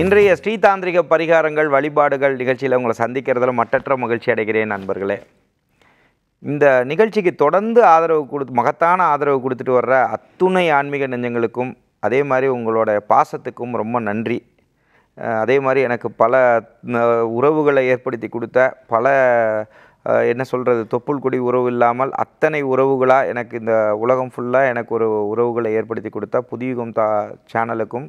இன்றைய ஸ்ரீதாந்திரிக பரிகாரங்கள் வழிபாடுகள் நிகழ்ச்சியில் உங்களை சந்திக்கிறதுல மற்றற்ற மகிழ்ச்சி அடைகிறேன் நண்பர்களே இந்த நிகழ்ச்சிக்கு தொடர்ந்து ஆதரவு கொடுத்து மகத்தான ஆதரவு கொடுத்துட்டு வர்ற அத்துணை ஆன்மீக நெஞ்சங்களுக்கும் அதே மாதிரி உங்களோட பாசத்துக்கும் ரொம்ப நன்றி அதே மாதிரி எனக்கு பல உறவுகளை ஏற்படுத்தி கொடுத்த பல என்ன சொல்கிறது தொப்புள் கொடி உறவு இல்லாமல் அத்தனை உறவுகளாக எனக்கு இந்த உலகம் ஃபுல்லாக எனக்கு ஒரு உறவுகளை ஏற்படுத்தி கொடுத்த புதியுகம் தா சேனலுக்கும்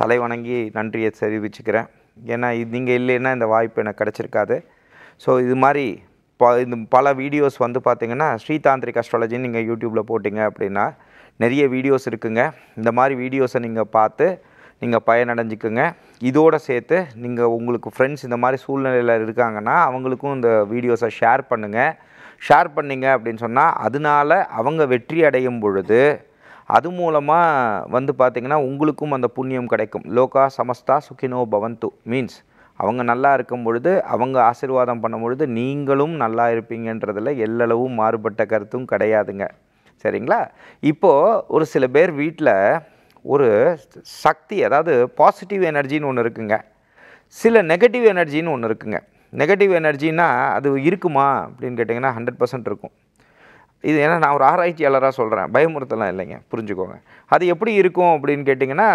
தலை வணங்கி நன்றியை தெரிவிச்சுக்கிறேன் ஏன்னா இது நீங்கள் இல்லைன்னா இந்த வாய்ப்பு எனக்கு கிடச்சிருக்காது ஸோ இது மாதிரி ப இந்த பல வீடியோஸ் வந்து பார்த்திங்கன்னா ஸ்ரீதாந்திரிக் அஸ்ட்ராலஜின்னு நீங்கள் யூடியூப்பில் போட்டிங்க அப்படின்னா நிறைய வீடியோஸ் இருக்குங்க இந்த மாதிரி வீடியோஸை நீங்கள் பார்த்து நீங்கள் பயனடைஞ்சிக்குங்க இதோடு சேர்த்து நீங்கள் உங்களுக்கு ஃப்ரெண்ட்ஸ் இந்த மாதிரி சூழ்நிலையில் இருக்காங்கன்னா அவங்களுக்கும் இந்த வீடியோஸை ஷேர் பண்ணுங்கள் ஷேர் பண்ணிங்க அப்படின்னு சொன்னால் அதனால் அவங்க வெற்றி அடையும் பொழுது அது மூலமாக வந்து பார்த்திங்கன்னா உங்களுக்கும் அந்த புண்ணியம் கிடைக்கும் லோகா சமஸ்தா சுகினோ பவந்து மீன்ஸ் அவங்க நல்லா இருக்கும் பொழுது அவங்க ஆசிர்வாதம் பண்ணும் பொழுது நீங்களும் நல்லா இருப்பீங்கன்றதில் எல்லளவும் மாறுபட்ட கருத்தும் கிடையாதுங்க சரிங்களா இப்போது ஒரு சில பேர் வீட்டில் ஒரு சக்தி அதாவது பாசிட்டிவ் எனர்ஜின்னு ஒன்று இருக்குங்க சில நெகட்டிவ் எனர்ஜின்னு ஒன்று இருக்குங்க நெகட்டிவ் எனர்ஜின்னா அது இருக்குமா அப்படின்னு கேட்டிங்கன்னா ஹண்ட்ரட் பர்சன்ட் இருக்கும் இது ஏன்னா நான் ஒரு ஆராய்ச்சியாளராக சொல்கிறேன் பயமுறுத்தலாம் இல்லைங்க புரிஞ்சுக்கோங்க அது எப்படி இருக்கும் அப்படின்னு கேட்டிங்கன்னா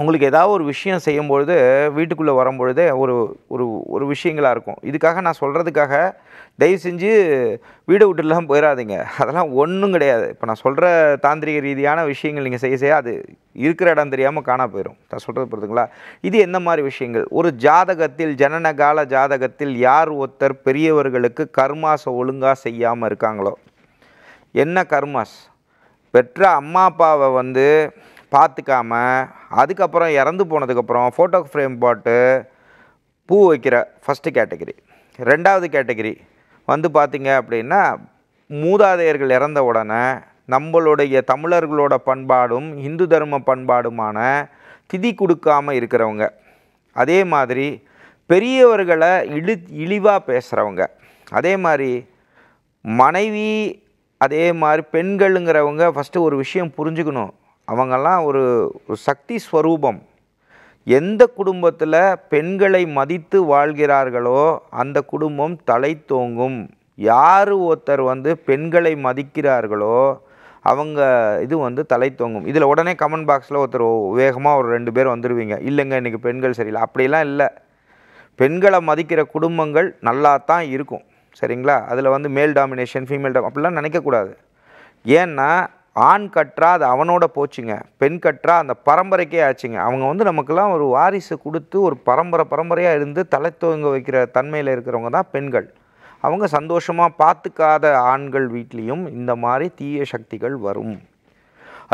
உங்களுக்கு ஏதாவது ஒரு விஷயம் செய்யும்பொழுது வீட்டுக்குள்ளே வரும்பொழுதே ஒரு ஒரு ஒரு விஷயங்களாக இருக்கும் இதுக்காக நான் சொல்கிறதுக்காக தயவு செஞ்சு வீடு விட்டுலாம் போயிடாதீங்க அதெல்லாம் ஒன்றும் கிடையாது இப்போ நான் சொல்கிற தாந்திரிக ரீதியான விஷயங்கள் நீங்கள் செய்ய செய்ய அது இருக்கிற இடம் தெரியாமல் காணா போயிடும் நான் சொல்கிறது பொறுத்துங்களா இது எந்த மாதிரி விஷயங்கள் ஒரு ஜாதகத்தில் ஜனனகால ஜாதகத்தில் யார் ஒருத்தர் பெரியவர்களுக்கு கர்மாச ஒழுங்காக செய்யாமல் இருக்காங்களோ என்ன கர்மாஸ் பெற்ற அம்மா அப்பாவை வந்து பார்த்துக்காம அதுக்கப்புறம் இறந்து போனதுக்கப்புறம் ஃபோட்டோ ஃப்ரேம் போட்டு பூ வைக்கிற ஃபஸ்ட்டு கேட்டகரி ரெண்டாவது கேட்டகரி வந்து பார்த்திங்க அப்படின்னா மூதாதையர்கள் இறந்த உடனே நம்மளுடைய தமிழர்களோட பண்பாடும் இந்து தர்ம பண்பாடுமான திதி கொடுக்காமல் இருக்கிறவங்க அதே மாதிரி பெரியவர்களை இழி இழிவாக பேசுகிறவங்க அதே மாதிரி மனைவி அதே மாதிரி பெண்களுங்கிறவங்க ஃபஸ்ட்டு ஒரு விஷயம் புரிஞ்சுக்கணும் அவங்கெல்லாம் ஒரு சக்தி ஸ்வரூபம் எந்த குடும்பத்தில் பெண்களை மதித்து வாழ்கிறார்களோ அந்த குடும்பம் தலை தோங்கும் யார் ஒருத்தர் வந்து பெண்களை மதிக்கிறார்களோ அவங்க இது வந்து தலை தோங்கும் இதில் உடனே கமெண்ட் பாக்ஸில் ஒருத்தர் வேகமாக ஒரு ரெண்டு பேர் வந்துடுவீங்க இல்லைங்க இன்றைக்கி பெண்கள் சரியில்லை அப்படிலாம் இல்லை பெண்களை மதிக்கிற குடும்பங்கள் நல்லா தான் இருக்கும் சரிங்களா அதில் வந்து மேல் டாமினேஷன் ஃபீமேல் டாம் அப்படிலாம் நினைக்கக்கூடாது ஏன்னா ஆண் கற்றா அது அவனோட போச்சுங்க பெண் கற்றா அந்த பரம்பரைக்கே ஆச்சுங்க அவங்க வந்து நமக்கெல்லாம் ஒரு வாரிசு கொடுத்து ஒரு பரம்பரை பரம்பரையாக இருந்து தலை தோங்க வைக்கிற தன்மையில் இருக்கிறவங்க தான் பெண்கள் அவங்க சந்தோஷமாக பார்த்துக்காத ஆண்கள் வீட்லேயும் இந்த மாதிரி தீய சக்திகள் வரும்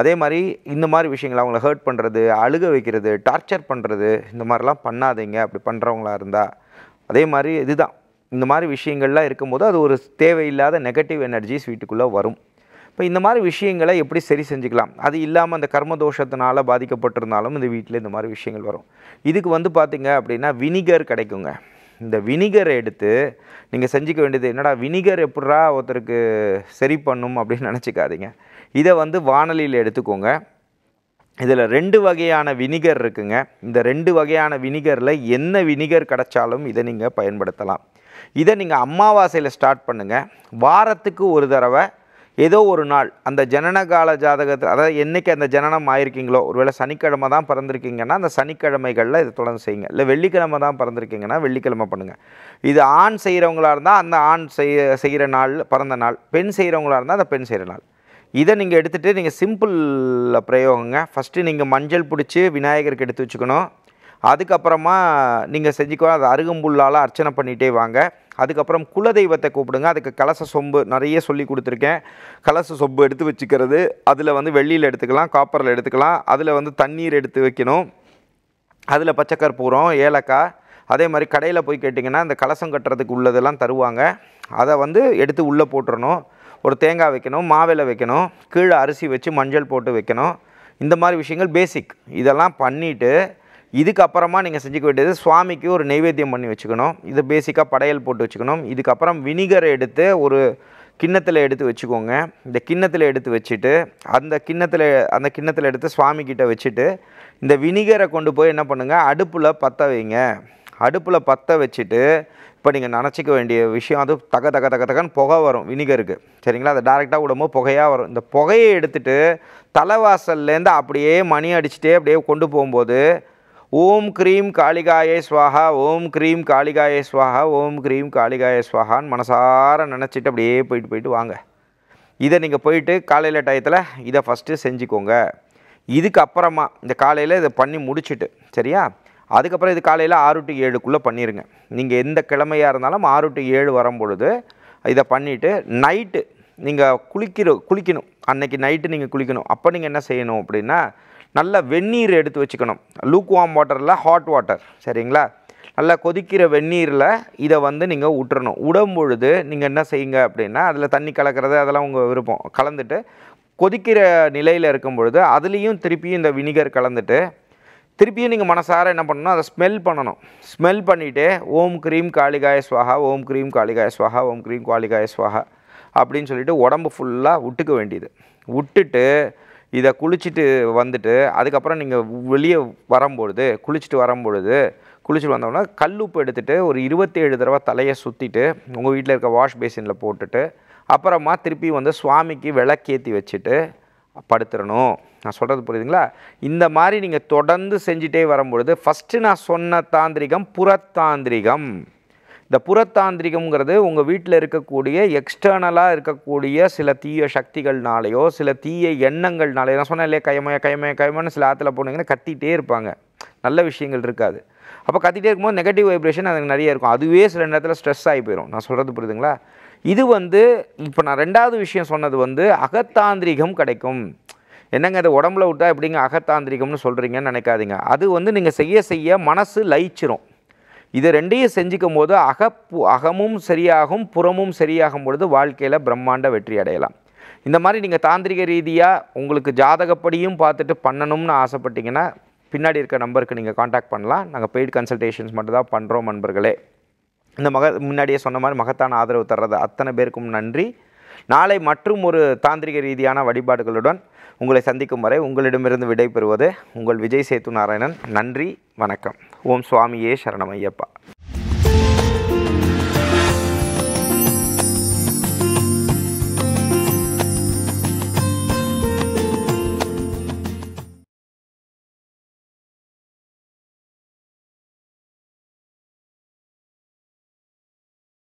அதே மாதிரி இந்த மாதிரி விஷயங்கள் அவங்கள ஹர்ட் பண்ணுறது அழுக வைக்கிறது டார்ச்சர் பண்ணுறது இந்த மாதிரிலாம் பண்ணாதீங்க அப்படி பண்ணுறவங்களா இருந்தால் அதே மாதிரி இதுதான் இந்த மாதிரி விஷயங்கள்லாம் இருக்கும்போது அது ஒரு தேவையில்லாத நெகட்டிவ் எனர்ஜிஸ் வீட்டுக்குள்ளே வரும் இப்போ இந்த மாதிரி விஷயங்களை எப்படி சரி செஞ்சுக்கலாம் அது இல்லாமல் அந்த தோஷத்தினால் பாதிக்கப்பட்டிருந்தாலும் இந்த வீட்டில் இந்த மாதிரி விஷயங்கள் வரும் இதுக்கு வந்து பார்த்திங்க அப்படின்னா வினிகர் கிடைக்குங்க இந்த வினிகரை எடுத்து நீங்கள் செஞ்சுக்க வேண்டியது என்னடா வினிகர் எப்படா ஒருத்தருக்கு சரி பண்ணும் அப்படின்னு நினச்சிக்காதீங்க இதை வந்து வானொலியில் எடுத்துக்கோங்க இதில் ரெண்டு வகையான வினிகர் இருக்குங்க இந்த ரெண்டு வகையான வினிகரில் என்ன வினிகர் கிடைச்சாலும் இதை நீங்கள் பயன்படுத்தலாம் இதை நீங்கள் அம்மாவாசையில் ஸ்டார்ட் பண்ணுங்கள் வாரத்துக்கு ஒரு தடவை ஏதோ ஒரு நாள் அந்த ஜனனகால ஜாதகத்தில் அதாவது என்றைக்கு அந்த ஜனனம் ஆயிருக்கீங்களோ ஒருவேளை சனிக்கிழமை தான் பிறந்திருக்கீங்கன்னா அந்த சனிக்கிழமைகளில் இதை தொடர்ந்து செய்யுங்க இல்லை வெள்ளிக்கிழமை தான் பிறந்திருக்கீங்கன்னா வெள்ளிக்கிழமை பண்ணுங்கள் இது ஆண் செய்கிறவங்களாக இருந்தால் அந்த ஆண் செய்ய செய்கிற நாள் பிறந்த நாள் பெண் செய்கிறவங்களா இருந்தால் அந்த பெண் செய்கிற நாள் இதை நீங்கள் எடுத்துகிட்டு நீங்கள் சிம்பிள் பிரயோகங்க ஃபஸ்ட்டு நீங்கள் மஞ்சள் பிடிச்சி விநாயகருக்கு எடுத்து வச்சுக்கணும் அதுக்கப்புறமா நீங்கள் செஞ்சுக்கோ அதை அருகம்புல்லால் அர்ச்சனை பண்ணிகிட்டே வாங்க அதுக்கப்புறம் குலதெய்வத்தை கூப்பிடுங்க அதுக்கு கலச சொம்பு நிறைய சொல்லி கொடுத்துருக்கேன் கலச சொம்பு எடுத்து வச்சுக்கிறது அதில் வந்து வெள்ளியில் எடுத்துக்கலாம் காப்பரில் எடுத்துக்கலாம் அதில் வந்து தண்ணீர் எடுத்து வைக்கணும் அதில் பச்சைக்கற்பூரம் ஏலக்காய் அதே மாதிரி கடையில் போய் கேட்டிங்கன்னா இந்த கலசம் கட்டுறதுக்கு உள்ளதெல்லாம் தருவாங்க அதை வந்து எடுத்து உள்ளே போட்டுடணும் ஒரு தேங்காய் வைக்கணும் மாவிலை வைக்கணும் கீழே அரிசி வச்சு மஞ்சள் போட்டு வைக்கணும் இந்த மாதிரி விஷயங்கள் பேசிக் இதெல்லாம் பண்ணிவிட்டு இதுக்கப்புறமா நீங்கள் செஞ்சுக்க வேண்டியது சுவாமிக்கு ஒரு நைவேத்தியம் பண்ணி வச்சுக்கணும் இது பேசிக்காக படையல் போட்டு வச்சுக்கணும் இதுக்கப்புறம் வினிகரை எடுத்து ஒரு கிண்ணத்தில் எடுத்து வச்சுக்கோங்க இந்த கிண்ணத்தில் எடுத்து வச்சுட்டு அந்த கிண்ணத்தில் அந்த கிண்ணத்தில் எடுத்து சுவாமிக்கிட்ட வச்சுட்டு இந்த வினிகரை கொண்டு போய் என்ன பண்ணுங்கள் அடுப்பில் பற்ற வைங்க அடுப்பில் பற்ற வச்சுட்டு இப்போ நீங்கள் நினச்சிக்க வேண்டிய விஷயம் அது தக தக தக தகன்னு புகை வரும் வினிகருக்கு சரிங்களா அதை டேரெக்டாக விடும்போது புகையாக வரும் இந்த புகையை எடுத்துகிட்டு தலைவாசல்லேருந்து அப்படியே மணி அடிச்சுட்டே அப்படியே கொண்டு போகும்போது ஓம் க்ரீம் காளிகாயே ஸ்வாஹா ஓம் க்ரீம் காளிகாயே ஸ்வாஹா ஓம் க்ரீம் காளிகாயே ஸ்வாஹான்னு மனசார நினச்சிட்டு அப்படியே போயிட்டு போயிட்டு வாங்க இதை நீங்கள் போயிட்டு காலையில் டயத்தில் இதை ஃபஸ்ட்டு செஞ்சுக்கோங்க இதுக்கு அப்புறமா இந்த காலையில் இதை பண்ணி முடிச்சுட்டு சரியா அதுக்கப்புறம் இது காலையில் ஆறு டு ஏழுக்குள்ளே பண்ணிடுங்க நீங்கள் எந்த கிழமையாக இருந்தாலும் ஆறு டு ஏழு வரும் பொழுது இதை பண்ணிவிட்டு நைட்டு நீங்கள் குளிக்கிற குளிக்கணும் அன்னைக்கு நைட்டு நீங்கள் குளிக்கணும் அப்போ நீங்கள் என்ன செய்யணும் அப்படின்னா நல்ல வெந்நீர் எடுத்து வச்சுக்கணும் லூக் வார்ம் வாட்டரில் ஹாட் வாட்டர் சரிங்களா நல்லா கொதிக்கிற வெந்நீரில் இதை வந்து நீங்கள் விட்டுறணும் விடும் பொழுது நீங்கள் என்ன செய்யுங்க அப்படின்னா அதில் தண்ணி கலக்கிறது அதெல்லாம் உங்கள் விருப்பம் கலந்துட்டு கொதிக்கிற நிலையில் இருக்கும் பொழுது அதுலேயும் திருப்பியும் இந்த வினிகர் கலந்துட்டு திருப்பியும் நீங்கள் மனசார என்ன பண்ணணும் அதை ஸ்மெல் பண்ணணும் ஸ்மெல் பண்ணிவிட்டு ஓம் க்ரீம் காளிகாய ஸ்வாகா ஓம் க்ரீம் காளிகாய ஸ்வாகா ஓம் க்ரீம் காளிகாய ஸ்வாகா அப்படின்னு சொல்லிவிட்டு உடம்பு ஃபுல்லாக விட்டுக்க வேண்டியது விட்டுட்டு இதை குளிச்சுட்டு வந்துட்டு அதுக்கப்புறம் நீங்கள் வெளியே வரும்பொழுது குளிச்சுட்டு வரும்பொழுது குளிச்சுட்டு வந்தோம்னா கல்லுப்பு எடுத்துகிட்டு ஒரு இருபத்தேழு தடவை தலையை சுற்றிட்டு உங்கள் வீட்டில் இருக்க வாஷ் பேசினில் போட்டுட்டு அப்புறமா திருப்பி வந்து சுவாமிக்கு விளக்கேற்றி வச்சுட்டு படுத்துடணும் நான் சொல்கிறது புரியுதுங்களா இந்த மாதிரி நீங்கள் தொடர்ந்து செஞ்சிட்டே வரும்பொழுது ஃபஸ்ட்டு நான் சொன்ன தாந்திரிகம் புறத்தாந்திரிகம் இந்த புறத்தாந்திரிகம்ங்கிறது உங்கள் வீட்டில் இருக்கக்கூடிய எக்ஸ்டர்னலாக இருக்கக்கூடிய சில தீய சக்திகள்னாலேயோ சில தீய எண்ணங்கள்னாலேயோ நான் சொன்னேன் இல்லையா கயமையா கயமையா கயமான சில ஆற்றுல போனீங்கன்னா கத்திகிட்டே இருப்பாங்க நல்ல விஷயங்கள் இருக்காது அப்போ கத்திகிட்டே இருக்கும்போது நெகட்டிவ் வைப்ரேஷன் அதுக்கு நிறைய இருக்கும் அதுவே சில நேரத்தில் ஸ்ட்ரெஸ் ஆகி போயிடும் நான் சொல்கிறது புரியுதுங்களா இது வந்து இப்போ நான் ரெண்டாவது விஷயம் சொன்னது வந்து அகத்தாந்திரிகம் கிடைக்கும் என்னங்க அது உடம்புல விட்டா எப்படிங்க அகத்தாந்திரிகம்னு சொல்கிறீங்கன்னு நினைக்காதீங்க அது வந்து நீங்கள் செய்ய செய்ய மனசு லயிச்சிரும் இது ரெண்டையும் செஞ்சுக்கும் போது அகப்பு அகமும் சரியாகும் புறமும் சரியாகும் பொழுது வாழ்க்கையில் பிரம்மாண்ட வெற்றி அடையலாம் இந்த மாதிரி நீங்கள் தாந்திரிக ரீதியாக உங்களுக்கு ஜாதகப்படியும் பார்த்துட்டு பண்ணணும்னு ஆசைப்பட்டீங்கன்னா பின்னாடி இருக்க நம்பருக்கு நீங்கள் காண்டாக்ட் பண்ணலாம் நாங்கள் பெய்டு கன்சல்டேஷன்ஸ் மட்டும் தான் பண்ணுறோம் நண்பர்களே இந்த மக முன்னாடியே சொன்ன மாதிரி மகத்தான ஆதரவு தர்றது அத்தனை பேருக்கும் நன்றி நாளை மற்றும் ஒரு தாந்திரிக ரீதியான வழிபாடுகளுடன் உங்களை சந்திக்கும் வரை உங்களிடமிருந்து விடைபெறுவது உங்கள் விஜய் சேத்து நாராயணன் நன்றி வணக்கம் ஓம் சுவாமியே சரணமையப்பா